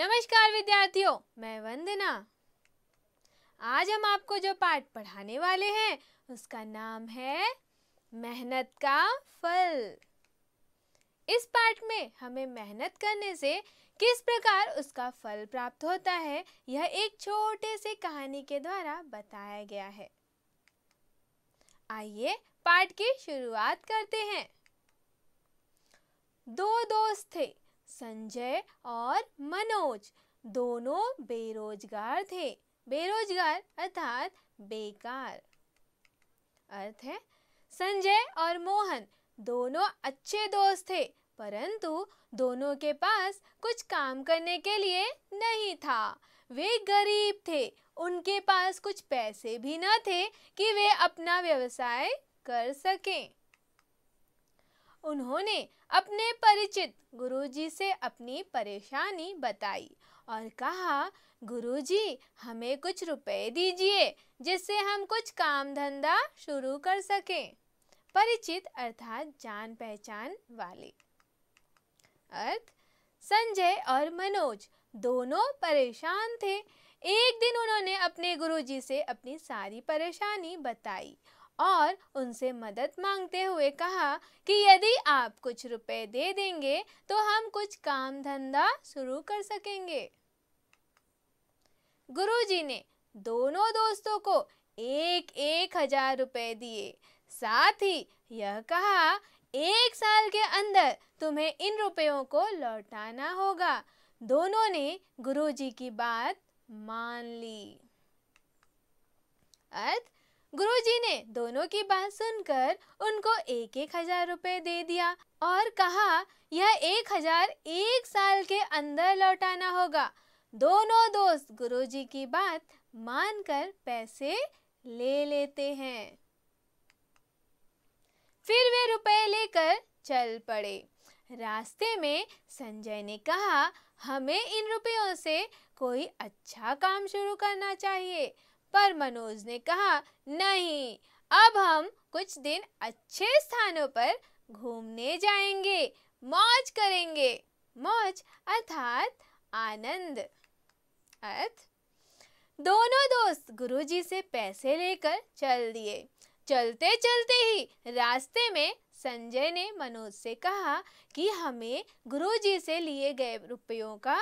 नमस्कार विद्यार्थियों मैं वंदना आज हम आपको जो पाठ पढ़ाने वाले हैं उसका नाम है मेहनत का फल इस पाठ में हमें मेहनत करने से किस प्रकार उसका फल प्राप्त होता है यह एक छोटे से कहानी के द्वारा बताया गया है आइए पाठ की शुरुआत करते हैं दो दोस्त थे संजय और मनोज दोनों बेरोजगार थे बेरोजगार अर्थात बेकार अर्थ है संजय और मोहन दोनों अच्छे दोस्त थे परंतु दोनों के पास कुछ काम करने के लिए नहीं था वे गरीब थे उनके पास कुछ पैसे भी न थे कि वे अपना व्यवसाय कर सकें उन्होंने अपने परिचित गुरुजी से अपनी परेशानी बताई और कहा गुरुजी हमें कुछ रुपए दीजिए जिससे हम कुछ काम धंधा शुरू कर सकें परिचित अर्थात जान पहचान वाले अर्थ संजय और मनोज दोनों परेशान थे एक दिन उन्होंने अपने गुरुजी से अपनी सारी परेशानी बताई और उनसे मदद मांगते हुए कहा कि यदि आप कुछ रुपए दे देंगे तो हम कुछ काम धंधा शुरू कर सकेंगे गुरुजी ने दोनों दोस्तों को एक एक हजार रुपए दिए साथ ही यह कहा एक साल के अंदर तुम्हें इन रुपयों को लौटाना होगा दोनों ने गुरुजी की बात मान ली अर्थ गुरुजी ने दोनों की बात सुनकर उनको एक एक हजार रुपए दे दिया और कहा यह एक हजार एक साल के अंदर लौटाना होगा दोनों दोस्त गुरुजी की बात मानकर पैसे ले लेते हैं फिर वे रुपए लेकर चल पड़े रास्ते में संजय ने कहा हमें इन रुपयों से कोई अच्छा काम शुरू करना चाहिए पर मनोज ने कहा नहीं अब हम कुछ दिन अच्छे स्थानों पर घूमने जाएंगे मौज करेंगे मौज अर्थात आनंद अर्थ दोनों दोस्त गुरुजी से पैसे लेकर चल दिए चलते चलते ही रास्ते में संजय ने मनोज से कहा कि हमें गुरुजी से लिए गए रुपयों का